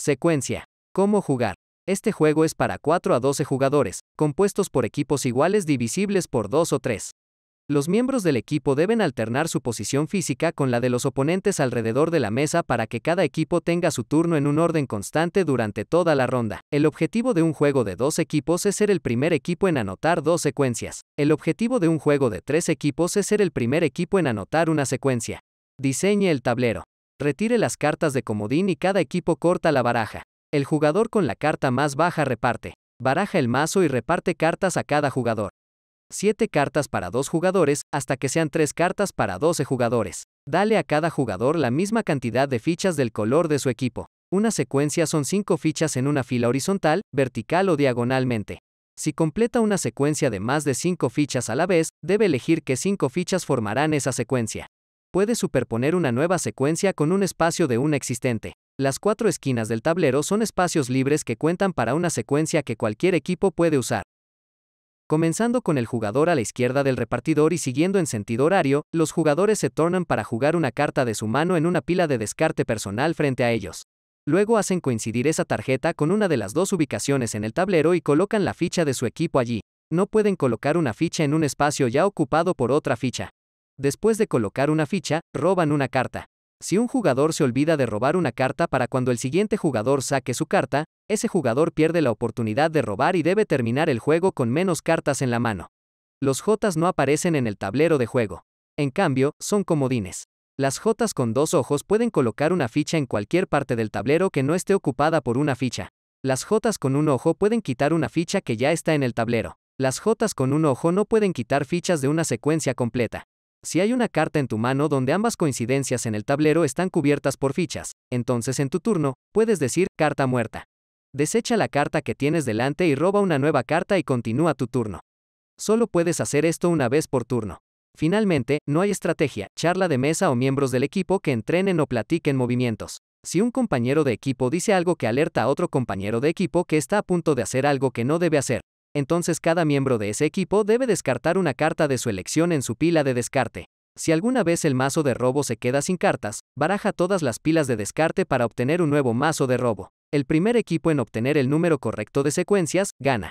Secuencia. ¿Cómo jugar? Este juego es para 4 a 12 jugadores, compuestos por equipos iguales divisibles por 2 o 3. Los miembros del equipo deben alternar su posición física con la de los oponentes alrededor de la mesa para que cada equipo tenga su turno en un orden constante durante toda la ronda. El objetivo de un juego de dos equipos es ser el primer equipo en anotar dos secuencias. El objetivo de un juego de tres equipos es ser el primer equipo en anotar una secuencia. Diseñe el tablero. Retire las cartas de comodín y cada equipo corta la baraja. El jugador con la carta más baja reparte. Baraja el mazo y reparte cartas a cada jugador. Siete cartas para dos jugadores, hasta que sean tres cartas para 12 jugadores. Dale a cada jugador la misma cantidad de fichas del color de su equipo. Una secuencia son cinco fichas en una fila horizontal, vertical o diagonalmente. Si completa una secuencia de más de 5 fichas a la vez, debe elegir qué cinco fichas formarán esa secuencia puede superponer una nueva secuencia con un espacio de una existente. Las cuatro esquinas del tablero son espacios libres que cuentan para una secuencia que cualquier equipo puede usar. Comenzando con el jugador a la izquierda del repartidor y siguiendo en sentido horario, los jugadores se tornan para jugar una carta de su mano en una pila de descarte personal frente a ellos. Luego hacen coincidir esa tarjeta con una de las dos ubicaciones en el tablero y colocan la ficha de su equipo allí. No pueden colocar una ficha en un espacio ya ocupado por otra ficha. Después de colocar una ficha, roban una carta. Si un jugador se olvida de robar una carta para cuando el siguiente jugador saque su carta, ese jugador pierde la oportunidad de robar y debe terminar el juego con menos cartas en la mano. Los jotas no aparecen en el tablero de juego. En cambio, son comodines. Las jotas con dos ojos pueden colocar una ficha en cualquier parte del tablero que no esté ocupada por una ficha. Las jotas con un ojo pueden quitar una ficha que ya está en el tablero. Las jotas con un ojo no pueden quitar fichas de una secuencia completa. Si hay una carta en tu mano donde ambas coincidencias en el tablero están cubiertas por fichas, entonces en tu turno, puedes decir carta muerta. Desecha la carta que tienes delante y roba una nueva carta y continúa tu turno. Solo puedes hacer esto una vez por turno. Finalmente, no hay estrategia, charla de mesa o miembros del equipo que entrenen o platiquen movimientos. Si un compañero de equipo dice algo que alerta a otro compañero de equipo que está a punto de hacer algo que no debe hacer, entonces cada miembro de ese equipo debe descartar una carta de su elección en su pila de descarte. Si alguna vez el mazo de robo se queda sin cartas, baraja todas las pilas de descarte para obtener un nuevo mazo de robo. El primer equipo en obtener el número correcto de secuencias, gana.